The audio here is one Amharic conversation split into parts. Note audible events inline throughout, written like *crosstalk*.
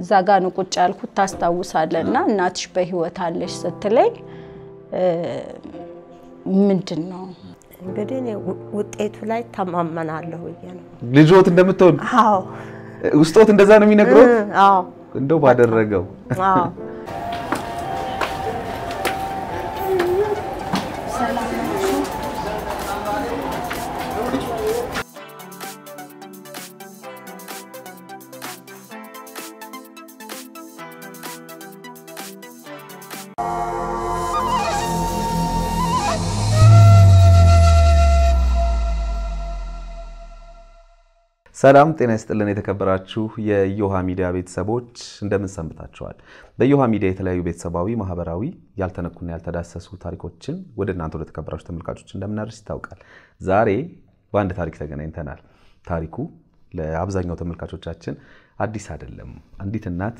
እዛ ጋ ነው ቁጭ ያልኩት ታስታውሳለህ። እና እናትሽ በህይወት አለሽ ስትለኝ ምንድን ነው እንግዲህ ውጤቱ ላይ ተማመናለሁ ብዬ ነው። ልጆት እንደምትሆን ውስጦት እንደዛ ነው የሚነግረው እንደው ባደረገው ሰላም ጤና ይስጥልን። የተከበራችሁ የዮሃ ሚዲያ ቤተሰቦች እንደምን ሰንብታችኋል? በኢዮሃ ሚዲያ የተለያዩ ቤተሰባዊ፣ ማህበራዊ ያልተነኩና ያልተዳሰሱ ታሪኮችን ወደ እናንተ ወደ ተከበራችሁ ተመልካቾች እንደምናደርስ ይታወቃል። ዛሬ በአንድ ታሪክ ተገናኝተናል። ታሪኩ ለአብዛኛው ተመልካቾቻችን አዲስ አይደለም። አንዲት እናት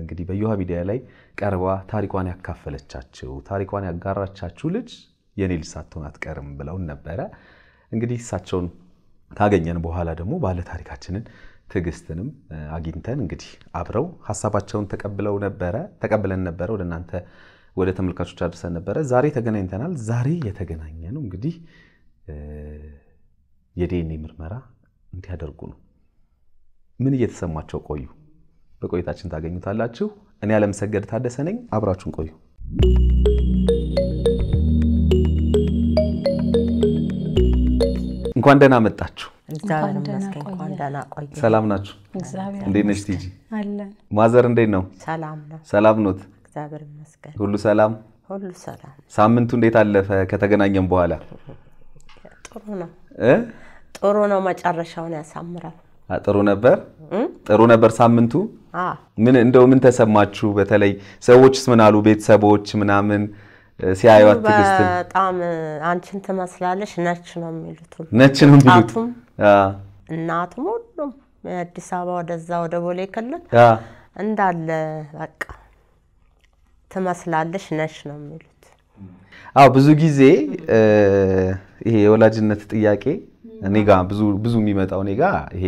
እንግዲህ በእዮሃ ሚዲያ ላይ ቀርባ ታሪኳን ያካፈለቻችሁ ታሪኳን ያጋራቻችሁ ልጅ የኔ ልጅ ሳትሆን አትቀርም ብለውን ነበረ። እንግዲህ እሳቸውን ካገኘን በኋላ ደግሞ ባለ ታሪካችንን ትዕግስትንም አግኝተን እንግዲህ አብረው ሀሳባቸውን ተቀብለው ነበረ ተቀብለን ነበረ ወደ እናንተ ወደ ተመልካቾች አድርሰን ነበረ። ዛሬ ተገናኝተናል። ዛሬ የተገናኘ ነው እንግዲህ የዲኤንኤ ምርመራ እንዲያደርጉ ነው። ምን እየተሰማቸው ቆዩ? በቆይታችን ታገኙታላችሁ። እኔ አለምሰገድ ታደሰ ነኝ። አብራችሁን ቆዩ። እንኳን ደህና መጣችሁ። ሰላም ናችሁ? እንዴት ነሽ ቲጂ? ማዘር እንዴት ነው? ሰላም ኖት? ሁሉ ሰላም? ሳምንቱ እንዴት አለፈ ከተገናኘም በኋላ? ጥሩ ነው። መጨረሻውን ያሳምራል። ጥሩ ነበር ጥሩ ነበር ሳምንቱ። ምን እንደው ምን ተሰማችሁ? በተለይ ሰዎችስ ምን አሉ? ቤተሰቦች ምናምን ሲያዩት ትዕግስት በጣም አንቺን ትመስላለሽ ነች ነው የሚሉት ነች ነው የሚሉት እናቱም ሁሉም አዲስ አበባ ወደዛ ወደ ቦሌ ክልል እንዳለ በቃ ትመስላለሽ ነች ነው የሚሉት። አዎ ብዙ ጊዜ ይሄ የወላጅነት ጥያቄ እኔ ጋ ብዙ ብዙ የሚመጣው እኔ ጋ ይሄ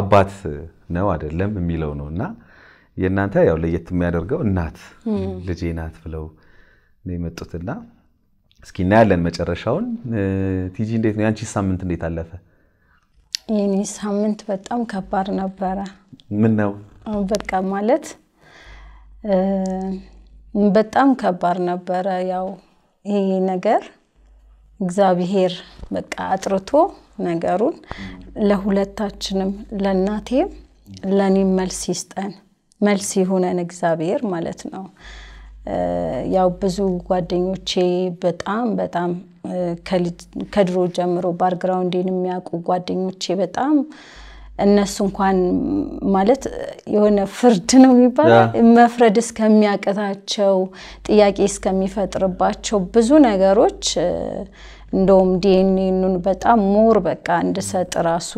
አባት ነው አይደለም የሚለው ነው እና የእናንተ ያው ለየት የሚያደርገው እናት ልጄ ናት ብለው ነው የመጡትና እስኪ እናያለን መጨረሻውን። ቲጂ እንዴት ነው ያንቺ ሳምንት እንዴት አለፈ? የኔ ሳምንት በጣም ከባድ ነበረ። ምን ነው በቃ ማለት በጣም ከባድ ነበረ ያው ይሄ ነገር እግዚአብሔር በቃ አጥርቶ ነገሩን ለሁለታችንም ለእናቴም ለእኔም መልስ ይስጠን፣ መልስ ይሁነን እግዚአብሔር ማለት ነው። ያው ብዙ ጓደኞቼ በጣም በጣም ከድሮ ጀምሮ ባርግራውንዴን የሚያውቁ ጓደኞቼ በጣም እነሱ እንኳን ማለት የሆነ ፍርድ ነው የሚባል መፍረድ እስከሚያቅታቸው ጥያቄ እስከሚፈጥርባቸው ብዙ ነገሮች እንደውም ዲኤንኤኑን በጣም ሞር በቃ እንድሰጥ ራሱ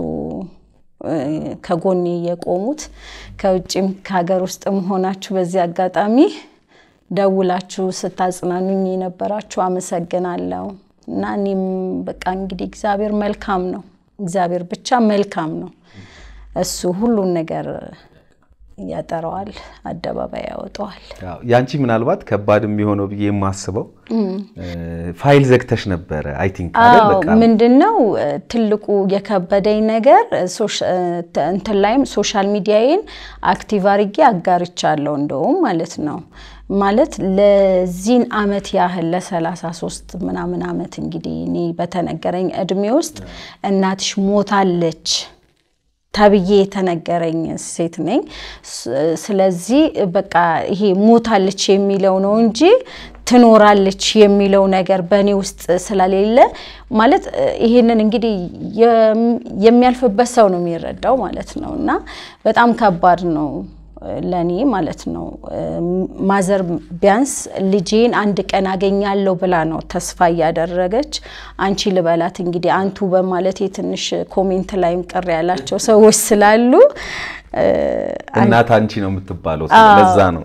ከጎኔ የቆሙት ከውጭም ከሀገር ውስጥም ሆናችሁ በዚህ አጋጣሚ ደውላችሁ ስታጽናኑኝ የነበራችሁ አመሰግናለሁ። እና እኔም በቃ እንግዲህ እግዚአብሔር መልካም ነው። እግዚአብሔር ብቻ መልካም ነው። እሱ ሁሉን ነገር ያጠራዋል፣ አደባባይ ያወጠዋል ያንቺ ምናልባት ከባድ የሚሆነው ብዬ የማስበው ፋይል ዘግተሽ ነበረ። አይ ቲንክ ምንድን ነው ትልቁ የከበደኝ ነገር እንትን ላይም ሶሻል ሚዲያዬን አክቲቭ አድርጌ አጋርቻለሁ እንደውም ማለት ነው ማለት ለዚህን አመት ያህል ለ33 ምናምን አመት እንግዲህ እኔ በተነገረኝ እድሜ ውስጥ እናትሽ ሞታለች ተብዬ የተነገረኝ ሴት ነኝ። ስለዚህ በቃ ይሄ ሞታለች የሚለው ነው እንጂ ትኖራለች የሚለው ነገር በእኔ ውስጥ ስለሌለ ማለት ይሄንን እንግዲህ የሚያልፍበት ሰው ነው የሚረዳው ማለት ነው እና በጣም ከባድ ነው። ለእኔ ማለት ነው። ማዘር ቢያንስ ልጄን አንድ ቀን አገኛለሁ ብላ ነው ተስፋ እያደረገች አንቺ ልበላት እንግዲህ አንቱ በማለት ትንሽ ኮሜንት ላይም ቅር ያላቸው ሰዎች ስላሉ እናት አንቺ ነው የምትባለው። ለዛ ነው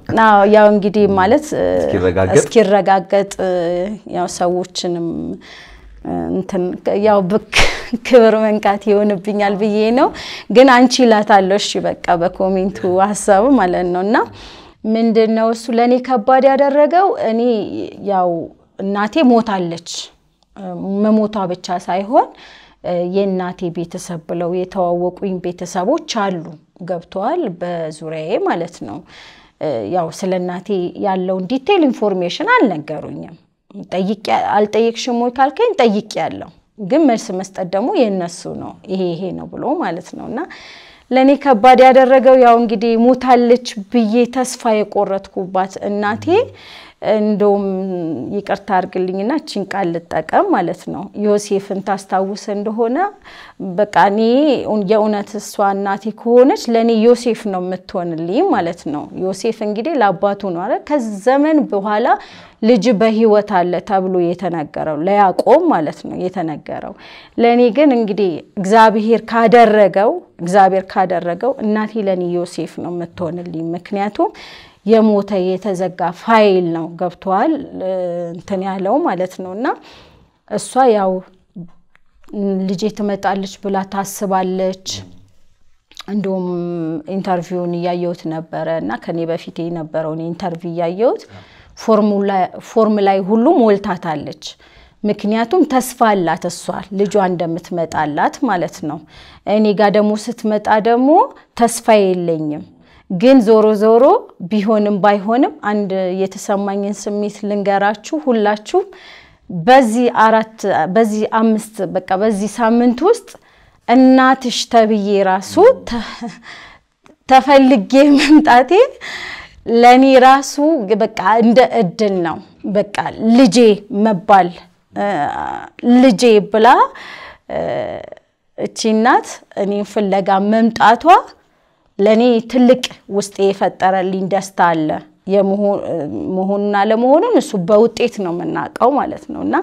ያው እንግዲህ ማለት እስኪረጋገጥ ያው ሰዎችንም እንትን ያው ብክ *laughs* ክብር መንቃት ይሆንብኛል ብዬ ነው። ግን አንቺ ላታለሽ እሺ በቃ በኮሜንቱ ሀሳቡ ማለት ነው። እና ምንድን ነው እሱ ለእኔ ከባድ ያደረገው እኔ ያው እናቴ ሞታለች። መሞቷ ብቻ ሳይሆን የእናቴ ቤተሰብ ብለው የተዋወቁኝ ቤተሰቦች አሉ፣ ገብተዋል፣ በዙሪያዬ ማለት ነው። ያው ስለ እናቴ ያለውን ዲቴል ኢንፎርሜሽን አልነገሩኝም አልጠይቅ አልጠየቅሽም ወይ ካልከኝ ጠይቅ ያለው ግን መልስ መስጠት ደግሞ የእነሱ ነው፣ ይሄ ይሄ ነው ብሎ ማለት ነው እና ለእኔ ከባድ ያደረገው ያው እንግዲህ ሞታለች ብዬ ተስፋ የቆረጥኩባት እናቴ እንደውም ይቅርታ አድርግልኝና እችን ቃል ልጠቀም ማለት ነው። ዮሴፍን ታስታውስ እንደሆነ በቃ እኔ የእውነት እሷ እናቴ ከሆነች ለእኔ ዮሴፍ ነው የምትሆንልኝ ማለት ነው። ዮሴፍ እንግዲህ ለአባቱ ነው ከዘመን በኋላ ልጅ በህይወት አለ ተብሎ የተነገረው ለያዕቆብ ማለት ነው የተነገረው። ለእኔ ግን እንግዲህ እግዚአብሔር ካደረገው እግዚአብሔር ካደረገው እናቴ ለእኔ ዮሴፍ ነው የምትሆንልኝ ምክንያቱም የሞተ የተዘጋ ፋይል ነው ገብተዋል እንትን ያለው ማለት ነው። እና እሷ ያው ልጄ ትመጣለች ብላ ታስባለች። እንዲሁም ኢንተርቪውን እያየሁት ነበረ እና ከኔ በፊት የነበረውን ኢንተርቪው እያየሁት ፎርም ላይ ሁሉ ሞልታታለች። ምክንያቱም ተስፋ አላት እሷ ልጇ እንደምትመጣላት ማለት ነው። እኔ ጋር ደግሞ ስትመጣ ደግሞ ተስፋ የለኝም ግን ዞሮ ዞሮ ቢሆንም ባይሆንም አንድ የተሰማኝን ስሜት ልንገራችሁ። ሁላችሁ በዚህ አራት በዚህ አምስት በቃ በዚህ ሳምንት ውስጥ እናትሽ ተብዬ ራሱ ተፈልጌ መምጣቴ ለእኔ ራሱ በቃ እንደ እድል ነው። በቃ ልጄ መባል ልጄ ብላ እቺ እናት እኔን ፍለጋ መምጣቷ ለእኔ ትልቅ ውስጤ የፈጠረልኝ ደስታ አለ መሆኑን አለመሆኑን እሱ በውጤት ነው የምናውቀው ማለት ነው እና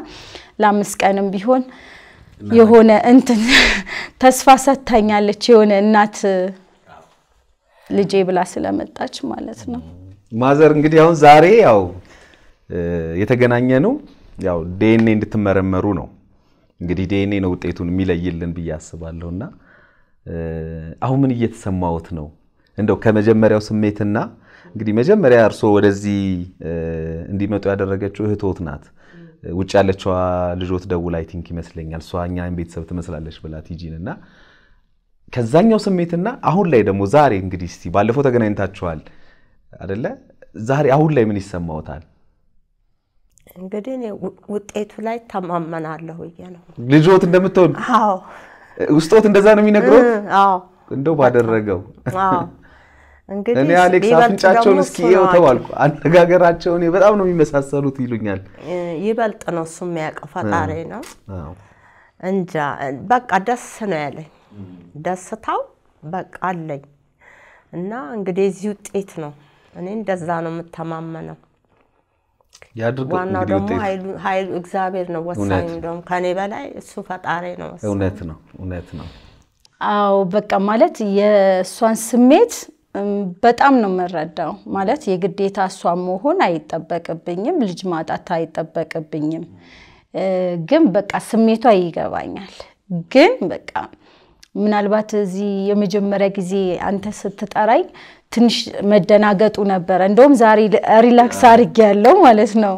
ለአምስት ቀንም ቢሆን የሆነ እንትን *laughs* ተስፋ ሰጥታኛለች የሆነ እናት ልጄ ብላ ስለመጣች ማለት ነው። ማዘር እንግዲህ አሁን ዛሬ ያው የተገናኘ ነው ያው ዲኤንኤ እንድትመረመሩ ነው። እንግዲህ ዲኤንኤ ነው ውጤቱን የሚለይልን ብዬ አስባለሁና አሁን ምን እየተሰማዎት ነው? እንደው ከመጀመሪያው ስሜትና እንግዲህ መጀመሪያ እርስዎ ወደዚህ እንዲመጡ ያደረገችው እህቶት ናት። ውጭ ያለችዋ ልጆት ደቡ አይ ቲንክ ይመስለኛል እሷ እኛን ቤተሰብ ትመስላለች ብላ ቲጂን እና ከዛኛው ስሜትና አሁን ላይ ደግሞ ዛሬ እንግዲህ እስቲ ባለፈው ተገናኝታችኋል አደለ? ዛሬ አሁን ላይ ምን ይሰማዎታል? እንግዲህ ውጤቱ ላይ ተማመናለሁ ብዬ ነው። ልጆት እንደምትሆን አዎ ውስጦት እንደዛ ነው የሚነግሩት። እንደው ባደረገው እኔ አሌክስ አፍንጫቸውን እስኪ ው ተባልኩ። አነጋገራቸውን በጣም ነው የሚመሳሰሉት ይሉኛል። ይበልጥ ነው እሱ የሚያውቀው ፈጣሪ ነው። እንጃ በቃ ደስ ነው ያለኝ ደስታው በቃ አለኝ እና እንግዲህ እዚህ ውጤት ነው። እኔ እንደዛ ነው የምተማመነው። ዋናው ደግሞ ኃይሉ እግዚአብሔር ነው። ወሳኝ እንደውም ከኔ በላይ እሱ ፈጣሪ ነው። እውነት ነው፣ እውነት ነው። አዎ በቃ ማለት የእሷን ስሜት በጣም ነው የምረዳው። ማለት የግዴታ እሷ መሆን አይጠበቅብኝም፣ ልጅ ማጣት አይጠበቅብኝም። ግን በቃ ስሜቷ ይገባኛል። ግን በቃ ምናልባት እዚህ የመጀመሪያ ጊዜ አንተ ስትጠራኝ ትንሽ መደናገጡ ነበረ። እንደውም ዛሬ ሪላክስ አድርጌ ያለው ማለት ነው።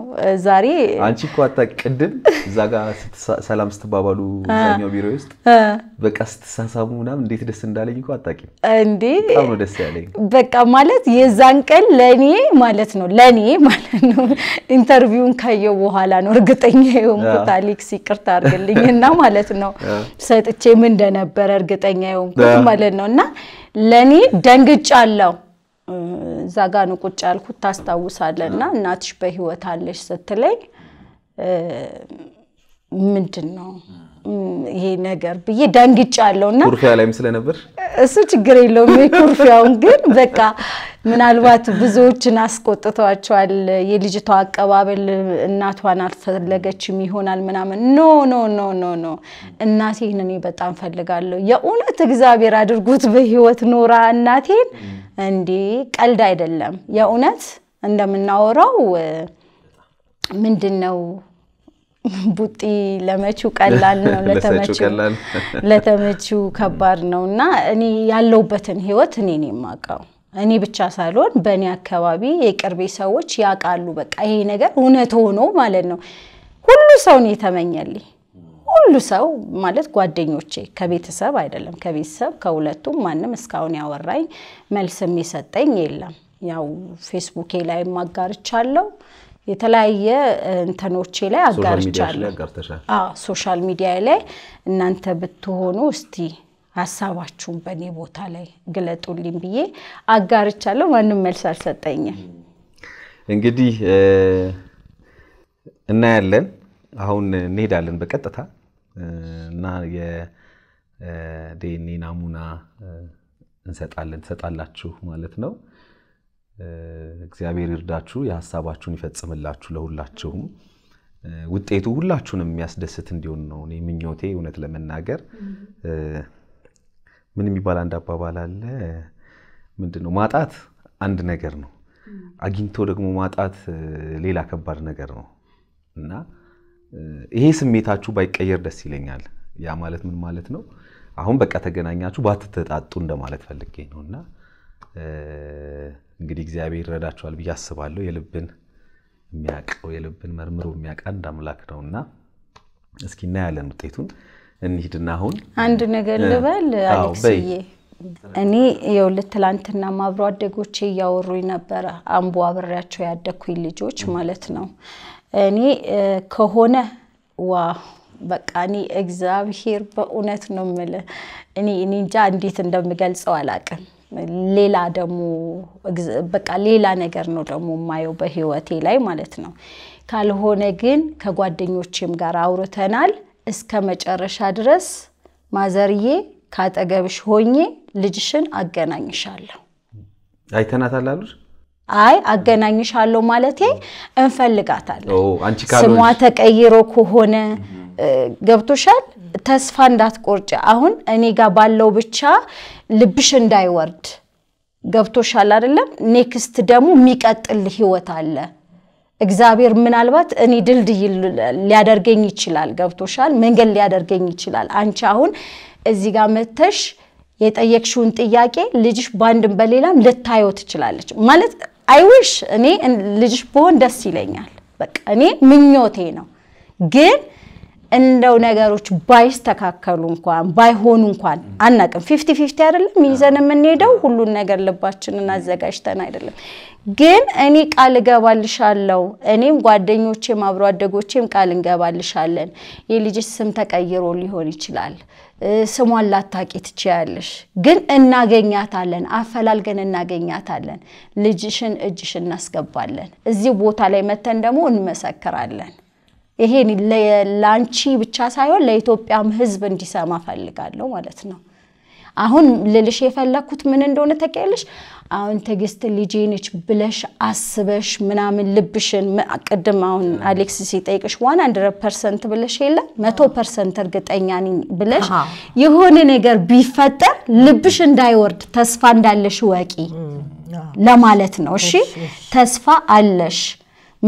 ዛሬ አንቺ እኮ ቅድም እዛ ጋ ሰላም ስትባባሉ እዛኛው ቢሮ ውስጥ በቃ ስትሳሳሙ ምናምን እንዴት ደስ እንዳለኝ እኮ አታውቂም እንዴ? በጣም ደስ ያለኝ በቃ ማለት የዛን ቀን ለእኔ ማለት ነው ለእኔ ማለት ነው *laughs* ኢንተርቪውን ካየው በኋላ ነው እርግጠኛ የሆንኩት። አሌክስ ይቅርታ አድርግልኝ እና ማለት ነው ሰጥቼ ምን እንደነበረ እርግጠኛ የሆንኩት ማለት ነው እና ለእኔ ደንግጫ አለው እዛ ጋ ነው ቁጭ ያልኩት ታስታውሳለህ። እና እናትሽ በህይወት አለሽ ስትለኝ ምንድን ነው ይሄ ነገር ብዬ ደንግጫለሁ። እና ኩርፊያ ላይም ስለነበር እሱ ችግር የለውም ኩርፊያውን ግን በቃ ምናልባት ብዙዎችን አስቆጥተዋቸዋል። የልጅቷ አቀባበል እናቷን አልፈለገችም ይሆናል ምናምን። ኖ ኖ ኖ ኖ ኖ እናቴን እኔ በጣም ፈልጋለሁ። የእውነት እግዚአብሔር አድርጎት በህይወት ኖራ እናቴን እንዲ ቀልድ አይደለም፣ የእውነት እንደምናወራው ምንድን ነው ቡጢ ለመቹ ቀላል ነው፣ ለተመቹ ከባድ ነው እና እኔ ያለውበትን ህይወት እኔ ነው የማውቀው። እኔ ብቻ ሳልሆን በእኔ አካባቢ የቅርቤ ሰዎች ያውቃሉ። በቃ ይሄ ነገር እውነት ሆኖ ማለት ነው ሁሉ ሰው የተመኘልኝ። ሁሉ ሰው ማለት ጓደኞቼ ከቤተሰብ አይደለም፣ ከቤተሰብ ከሁለቱም ማንም እስካሁን ያወራኝ መልስም የሰጠኝ የለም። ያው ፌስቡኬ ላይ አጋርቻለሁ፣ የተለያየ እንትኖቼ ላይ አጋርቻለሁ። ሶሻል ሚዲያ ላይ እናንተ ብትሆኑ እስቲ ሀሳባችሁን በእኔ ቦታ ላይ ግለጡልኝ ብዬ አጋርቻለሁ። ማንም መልስ አልሰጠኝም። እንግዲህ እናያለን። አሁን እንሄዳለን በቀጥታ እና የዲኤንኤ ናሙና እንሰጣለን ትሰጣላችሁ ማለት ነው። እግዚአብሔር ይርዳችሁ፣ የሀሳባችሁን ይፈጽምላችሁ። ለሁላችሁም ውጤቱ ሁላችሁንም የሚያስደስት እንዲሆን ነው እኔ ምኞቴ። እውነት ለመናገር ምን የሚባል አንድ አባባል አለ። ምንድን ነው ማጣት አንድ ነገር ነው፣ አግኝቶ ደግሞ ማጣት ሌላ ከባድ ነገር ነው እና ይሄ ስሜታችሁ ባይቀየር ደስ ይለኛል። ያ ማለት ምን ማለት ነው? አሁን በቃ ተገናኛችሁ ባትተጣጡ እንደማለት ፈልጌ ነው እና እንግዲህ እግዚአብሔር ይረዳችኋል ብዬ አስባለሁ። የልብን የሚያውቀው የልብን መርምሮ የሚያውቅ አንድ አምላክ ነው እና እስኪ እናያለን ውጤቱን። እንሂድና አሁን አንድ ነገር ልበል አሌክስዬ። እኔ ይኸውልህ ትላንትና ማብሮ አደጎቼ እያወሩኝ ነበረ። አምቦ አብሬያቸው ያደኩኝ ልጆች ማለት ነው እኔ ከሆነ ዋ በቃ እኔ እግዚአብሔር በእውነት ነው የምልህ፣ እኔ እኔ እንጃ እንዴት እንደምገልጸው አላውቅም። ሌላ ደግሞ በቃ ሌላ ነገር ነው ደግሞ የማየው በህይወቴ ላይ ማለት ነው። ካልሆነ ግን ከጓደኞቼም ጋር አውርተናል እስከ መጨረሻ ድረስ ማዘርዬ ካጠገብሽ ሆኜ ልጅሽን አገናኝሻለሁ። አይተናታል አሉሽ? አይ አገናኝሻለሁ ማለቴ እንፈልጋታለን። ስሟ ተቀይሮ ከሆነ ገብቶሻል። ተስፋ እንዳትቆርጭ። አሁን እኔ ጋር ባለው ብቻ ልብሽ እንዳይወርድ ገብቶሻል አይደለም? ኔክስት ደግሞ የሚቀጥል ህይወት አለ። እግዚአብሔር ምናልባት እኔ ድልድይ ሊያደርገኝ ይችላል። ገብቶሻል? መንገድ ሊያደርገኝ ይችላል። አንቺ አሁን እዚህ ጋር መተሽ የጠየቅሽውን ጥያቄ ልጅሽ በአንድም በሌላም ልታየው ትችላለች ማለት አይውሽ እኔ ልጅሽ በሆን ደስ ይለኛል። በቃ እኔ ምኞቴ ነው ግን እንደው ነገሮች ባይስተካከሉ እንኳን ባይሆኑ እንኳን አናቅም። ፊፍቲ ፊፍቲ አይደለም ይዘን የምንሄደው ሁሉን ነገር ልባችንን አዘጋጅተን አይደለም። ግን እኔ ቃል እገባልሻለሁ፣ እኔም ጓደኞቼም አብሮ አደጎቼም ቃል እንገባልሻለን። የልጅሽ ስም ተቀይሮ ሊሆን ይችላል፣ ስሟን ላታቂ ትችያለሽ፣ ግን እናገኛታለን፣ አፈላልገን እናገኛታለን። ልጅሽን እጅሽ እናስገባለን። እዚህ ቦታ ላይ መተን ደግሞ እንመሰክራለን። ይሄን ለአንቺ ብቻ ሳይሆን ለኢትዮጵያም ህዝብ እንዲሰማ ፈልጋለሁ ማለት ነው። አሁን ልልሽ የፈለግኩት ምን እንደሆነ ተቀልሽ አሁን ትዕግስት ልጄ ነች ብለሽ አስበሽ ምናምን ልብሽን ቅድም አሁን አሌክስ ሲጠይቅሽ ዋን አንድረድ ፐርሰንት ብለሽ የለ መቶ ፐርሰንት እርግጠኛ ነኝ ብለሽ የሆነ ነገር ቢፈጠር ልብሽ እንዳይወርድ ተስፋ እንዳለሽ ወቂ ለማለት ነው። እሺ ተስፋ አለሽ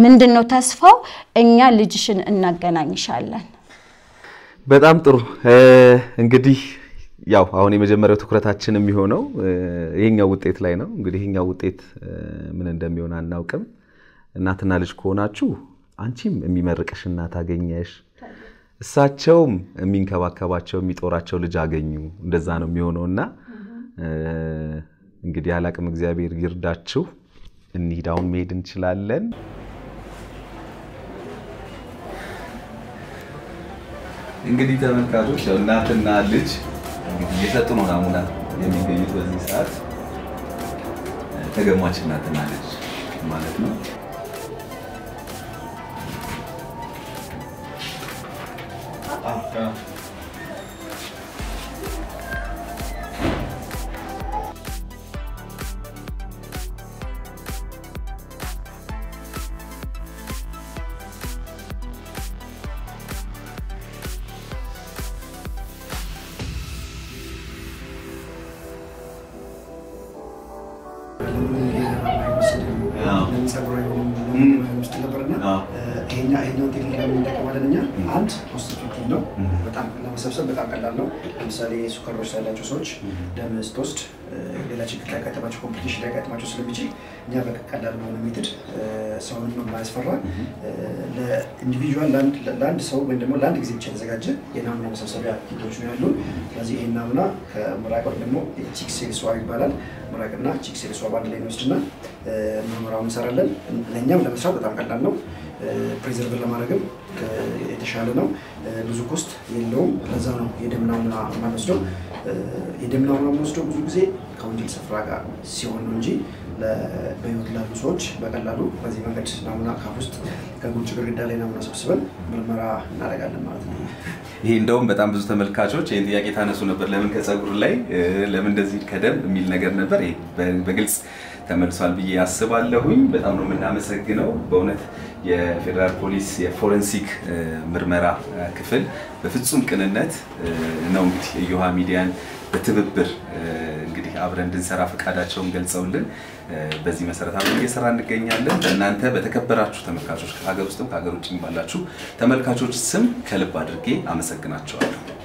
ምንድን ነው ተስፋው? እኛ ልጅሽን እናገናኝሻለን። በጣም ጥሩ እንግዲህ ያው አሁን የመጀመሪያው ትኩረታችን የሚሆነው ይሄኛው ውጤት ላይ ነው። እንግዲህ ይሄኛው ውጤት ምን እንደሚሆን አናውቅም። እናትና ልጅ ከሆናችሁ አንቺም የሚመርቅሽ እናት አገኘሽ፣ እሳቸውም የሚንከባከባቸው የሚጦራቸው ልጅ አገኙ። እንደዛ ነው የሚሆነው እና እንግዲህ አላቅም። እግዚአብሔር ይርዳችሁ። እንሂድ፣ አሁን መሄድ እንችላለን። እንግዲህ ተመልካቾች እናትና ልጅ እየሰጡ ነው ናሙና የሚገኙት በዚህ ሰዓት ተገማች እናትና ልጅ ማለት ነው። እና ይህኛውን ቴክኒክ ለምንጠቀማለን እኛ አንድ ፖስት ፊቲ ነው። በጣም ለመሰብሰብ በጣም ቀላል ነው። ለምሳሌ ሱከሮች በሽታ ያላቸው ሰዎች ደም ስትወስድ ሌላ ችግር ሊያጋጥማቸው ኮምፕሊኬሽን ሊያጋጥማቸው ስለሚችል እኛ በቀላል በሆነ ሜትድ ሰውን ነው የማያስፈራ ለኢንዲቪጁዋል ለአንድ ሰው ወይም ደግሞ ለአንድ ጊዜ ብቻ የተዘጋጀ የናሙና መሰብሰቢያ ኪቶች ነው ያሉ። ስለዚህ ይህ ናሙና ከምራቅ ወይም ደግሞ ቺክ ሴልስ ይባላል። ምራቅና ቺክ ሴልስ በአንድ ላይ እንወስድና ምርመራውን እንሰራለን። ለእኛም ለመስራት በጣም ቀላል ነው። ፕሪዘርቭ ለማድረግም የተሻለ ነው። ብዙ ኮስት የለውም። ለዛ ነው የደም ናሙና የማንወስደው። የደም ናሙና የምንወስደው ብዙ ጊዜ ከወንጀል ስፍራ ጋር ሲሆን ነው እንጂ በህይወት ላሉ ሰዎች በቀላሉ በዚህ መንገድ ናሙና ካፍ ውስጥ ከጉንጭ ግርግዳ ላይ ናሙና ሰብስበን ምርመራ እናደርጋለን ማለት ነው። ይሄ እንደውም በጣም ብዙ ተመልካቾች ይህን ጥያቄ ታነሱ ነበር። ለምን ከፀጉር ላይ ለምን እንደዚህ ከደም የሚል ነገር ነበር። በግልጽ ተመልሷል ብዬ አስባለሁኝ። በጣም ነው የምናመሰግነው በእውነት የፌዴራል ፖሊስ የፎረንሲክ ምርመራ ክፍል በፍጹም ቅንነት ነው እንግዲህ የዮሃ ሚዲያን በትብብር እንግዲህ አብረን እንድንሰራ ፈቃዳቸውን ገልጸውልን በዚህ መሰረት አብረን እየሰራ እንገኛለን። እናንተ በተከበራችሁ ተመልካቾች ከሀገር ውስጥም ከሀገር ውጭም ባላችሁ ተመልካቾች ስም ከልብ አድርጌ አመሰግናቸዋለሁ።